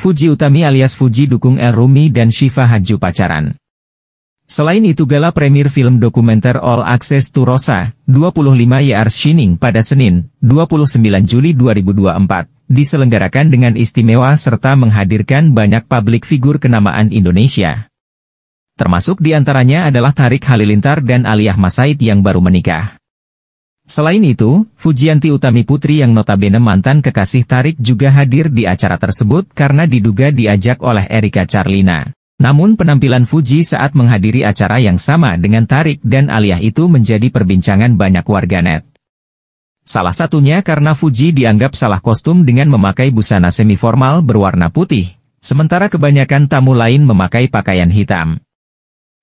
Fuji Utami alias Fuji dukung El Rumi dan Shiva Haju pacaran. Selain itu gala premier film dokumenter All Access to Rosa, 25 YR Shining pada Senin, 29 Juli 2024, diselenggarakan dengan istimewa serta menghadirkan banyak publik figur kenamaan Indonesia. Termasuk diantaranya adalah Tarik Halilintar dan Aliyah Masaid yang baru menikah. Selain itu, Fujianti Utami Putri yang notabene mantan kekasih Tarik juga hadir di acara tersebut karena diduga diajak oleh Erika Charlina. Namun penampilan Fuji saat menghadiri acara yang sama dengan Tarik dan Aliyah itu menjadi perbincangan banyak warganet. Salah satunya karena Fuji dianggap salah kostum dengan memakai busana semi-formal berwarna putih, sementara kebanyakan tamu lain memakai pakaian hitam.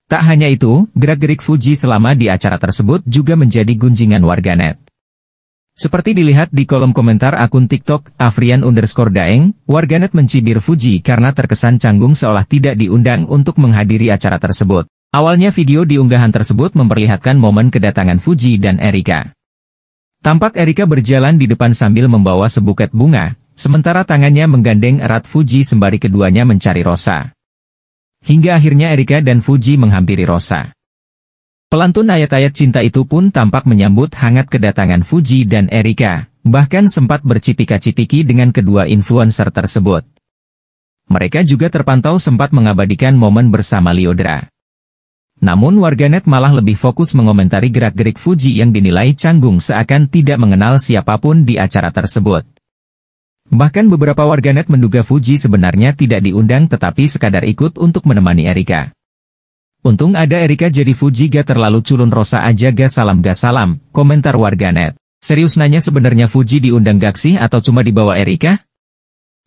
Tak hanya itu, gerak-gerik Fuji selama di acara tersebut juga menjadi gunjingan warganet. Seperti dilihat di kolom komentar akun TikTok, Afrian underscore Daeng, warganet mencibir Fuji karena terkesan canggung seolah tidak diundang untuk menghadiri acara tersebut. Awalnya video diunggahan tersebut memperlihatkan momen kedatangan Fuji dan Erika. Tampak Erika berjalan di depan sambil membawa sebuket bunga, sementara tangannya menggandeng erat Fuji sembari keduanya mencari Rosa. Hingga akhirnya Erika dan Fuji menghampiri Rosa. Pelantun ayat-ayat cinta itu pun tampak menyambut hangat kedatangan Fuji dan Erika, bahkan sempat bercipika-cipiki dengan kedua influencer tersebut. Mereka juga terpantau sempat mengabadikan momen bersama Liodra. Namun warganet malah lebih fokus mengomentari gerak-gerik Fuji yang dinilai canggung seakan tidak mengenal siapapun di acara tersebut. Bahkan beberapa warganet menduga Fuji sebenarnya tidak diundang tetapi sekadar ikut untuk menemani Erika. Untung ada Erika jadi Fuji gak terlalu culun rosa aja gak salam gak salam, komentar warganet. Serius nanya sebenarnya Fuji diundang gak sih atau cuma dibawa Erika?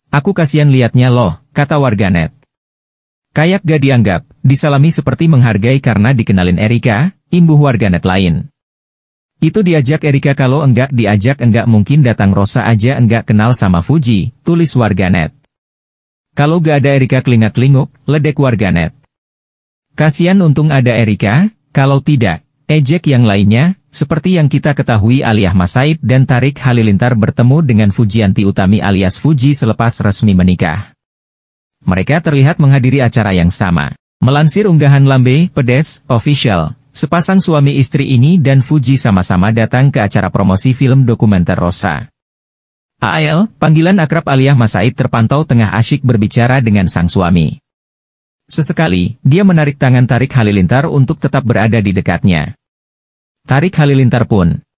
Aku kasihan liatnya loh, kata warganet. Kayak gak dianggap, disalami seperti menghargai karena dikenalin Erika, imbuh warganet lain. Itu diajak Erika kalau enggak diajak enggak mungkin datang Rosa aja enggak kenal sama Fuji, tulis warganet. Kalau gak ada Erika kelingat linguk ledek warganet. Kasian untung ada Erika, kalau tidak, ejek yang lainnya, seperti yang kita ketahui Aliyah Masaid dan Tarik Halilintar bertemu dengan Fujianti Utami alias Fuji selepas resmi menikah. Mereka terlihat menghadiri acara yang sama. Melansir unggahan Lambe, Pedes, Official, Sepasang suami istri ini dan Fuji sama-sama datang ke acara promosi film dokumenter Rosa. AL, panggilan akrab aliyah Masaid terpantau tengah asyik berbicara dengan sang suami. Sesekali, dia menarik tangan Tarik Halilintar untuk tetap berada di dekatnya. Tarik Halilintar pun